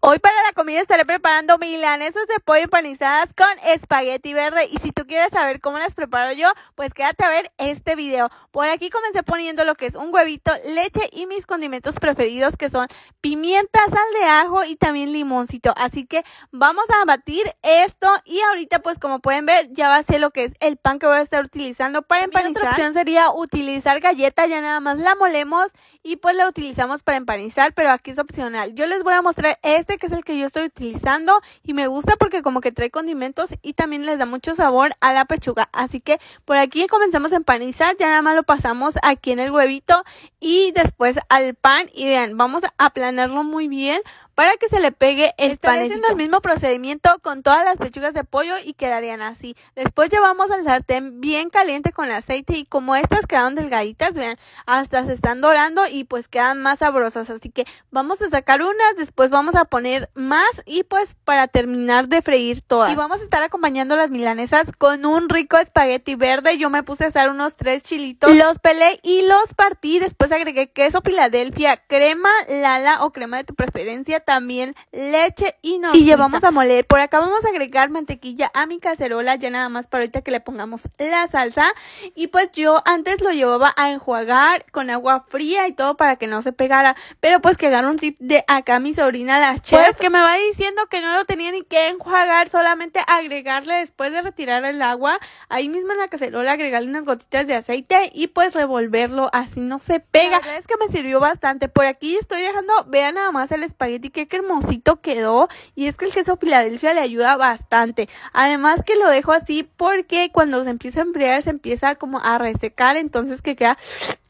Hoy para la comida estaré preparando milanesas de pollo empanizadas con espagueti verde y si tú quieres saber cómo las preparo yo, pues quédate a ver este video. Por aquí comencé poniendo lo que es un huevito, leche y mis condimentos preferidos que son pimienta, sal de ajo y también limoncito. Así que vamos a batir esto y ahorita pues como pueden ver ya va a ser lo que es el pan que voy a estar utilizando para empanizar. otra opción sería utilizar galleta, ya nada más la molemos y pues la utilizamos para empanizar, pero aquí es opcional. Yo les voy a mostrar este este que es el que yo estoy utilizando y me gusta porque como que trae condimentos y también les da mucho sabor a la pechuga. Así que por aquí comenzamos a empanizar, ya nada más lo pasamos aquí en el huevito y después al pan y vean, vamos a aplanarlo muy bien para que se le pegue el haciendo el mismo procedimiento con todas las pechugas de pollo y quedarían así. Después llevamos al sartén bien caliente con el aceite y como estas quedaron delgaditas, vean, hasta se están dorando y pues quedan más sabrosas. Así que vamos a sacar unas, después vamos a poner más y pues para terminar de freír todas. Y vamos a estar acompañando las milanesas con un rico espagueti verde. Yo me puse a hacer unos tres chilitos, los pelé y los partí. Después agregué queso Filadelfia, crema Lala o crema de tu preferencia también leche y no. Y llevamos a moler. Por acá vamos a agregar mantequilla a mi cacerola, ya nada más para ahorita que le pongamos la salsa. Y pues yo antes lo llevaba a enjuagar con agua fría y todo para que no se pegara. Pero pues que agarró un tip de acá mi sobrina, la chef, que me va diciendo que no lo tenía ni que enjuagar, solamente agregarle después de retirar el agua, ahí mismo en la cacerola agregarle unas gotitas de aceite y pues revolverlo, así no se pega. La verdad es que me sirvió bastante. Por aquí estoy dejando, vean nada más el espagueti qué cremosito quedó. Y es que el queso Filadelfia le ayuda bastante. Además que lo dejo así porque cuando se empieza a enfriar se empieza como a resecar, entonces que queda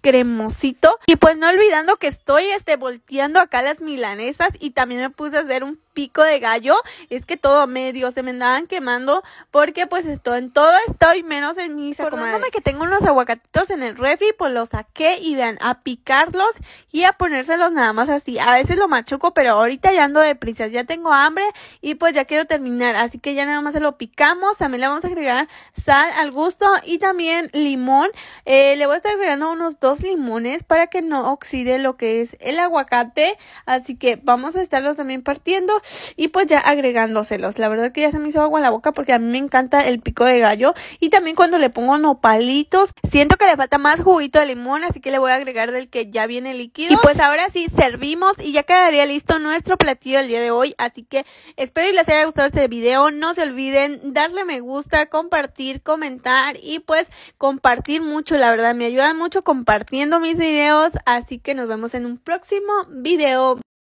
cremosito. Y pues no olvidando que estoy este, volteando acá las milanesas y también me puse a hacer un pico de gallo, es que todo medio se me andaban quemando porque pues esto en todo estoy menos en mis Acordándome que tengo unos aguacatitos en el refri, pues los saqué y vean, a picarlos y a ponérselos nada más así. A veces lo machuco, pero ahorita ya ando de prisa, ya tengo hambre y pues ya quiero terminar, así que ya nada más se lo picamos, también le vamos a agregar sal al gusto y también limón. Eh, le voy a estar agregando unos dos limones para que no oxide lo que es el aguacate, así que vamos a estarlos también partiendo y pues ya agregándoselos. La verdad que ya se me hizo agua en la boca porque a mí me encanta el pico de gallo y también cuando le pongo nopalitos, siento que le falta más juguito de limón, así que le voy a agregar del que ya viene líquido. Y pues ahora sí servimos y ya quedaría listo nuestro platillo del día de hoy, así que espero y les haya gustado este video. No se olviden darle me gusta, compartir, comentar y pues compartir mucho, la verdad me ayudan mucho compartiendo mis videos, así que nos vemos en un próximo video.